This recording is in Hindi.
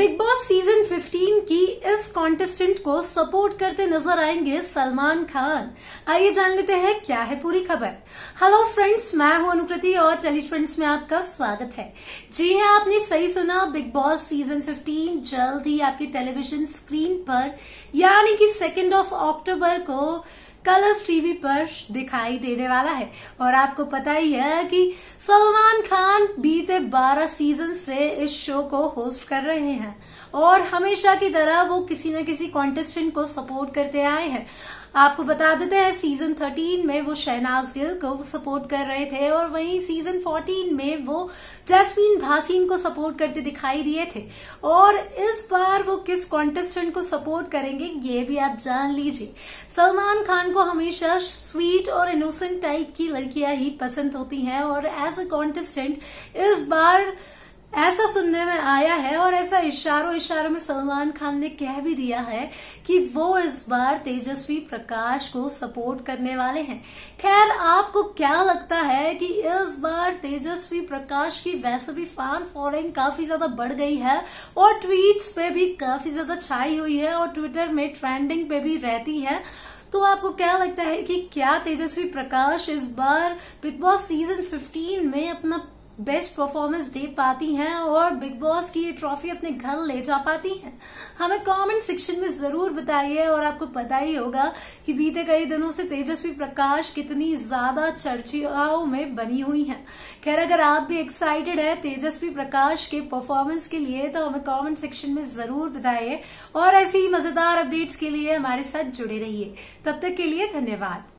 बिग बॉस सीजन 15 की इस कॉन्टेस्टेंट को सपोर्ट करते नजर आएंगे सलमान खान आइए जान लेते हैं क्या है पूरी खबर हेलो फ्रेंड्स मैं हूं अनुकृति और टेली फ्रेंड्स में आपका स्वागत है जी हां आपने सही सुना बिग बॉस सीजन 15 जल्द ही आपके टेलीविजन स्क्रीन पर यानी कि सेकेंड ऑफ अक्टूबर को कलर्स टीवी पर दिखाई देने वाला है और आपको पता ही है कि सलमान खान बी बीते 12 सीजन से इस शो को होस्ट कर रहे हैं और हमेशा की तरह वो किसी न किसी कॉन्टेस्टेंट को सपोर्ट करते आए हैं आपको बता देते हैं सीजन 13 में वो शहनाज गिल को सपोर्ट कर रहे थे और वहीं सीजन 14 में वो जैस्मीन भासीन को सपोर्ट करते दिखाई दिए थे और इस बार वो किस कॉन्टेस्टेंट को सपोर्ट करेंगे ये भी आप जान लीजिए सलमान खान को हमेशा स्वीट और इनोसेंट टाइप की लड़कियां ही पसंद होती हैं और एज अ कॉन्टेस्टेंट इस इस बार ऐसा सुनने में आया है और ऐसा इशारों इशारों में सलमान खान ने कह भी दिया है कि वो इस बार तेजस्वी प्रकाश को सपोर्ट करने वाले हैं खैर आपको क्या लगता है कि इस बार तेजस्वी प्रकाश की वैसे भी फैन फॉलोइंग काफी ज्यादा बढ़ गई है और ट्वीट्स पे भी काफी ज्यादा छाई हुई है और ट्विटर में ट्रेंडिंग पे भी रहती है तो आपको क्या लगता है कि क्या तेजस्वी प्रकाश इस बार बिग बॉस सीजन 15 में अपना बेस्ट परफॉर्मेंस दे पाती हैं और बिग बॉस की ये ट्रॉफी अपने घर ले जा पाती हैं हमें कमेंट सेक्शन में जरूर बताइए और आपको पता ही होगा कि बीते कई दिनों से तेजस्वी प्रकाश कितनी ज्यादा चर्चाओं में बनी हुई हैं खैर अगर आप भी एक्साइटेड है तेजस्वी प्रकाश के परफॉर्मेंस के लिए तो हमें कॉमेंट सेक्शन में जरूर बताइए और ऐसी ही मजेदार अपडेट्स के लिए हमारे साथ जुड़े रहिए तब तक के लिए धन्यवाद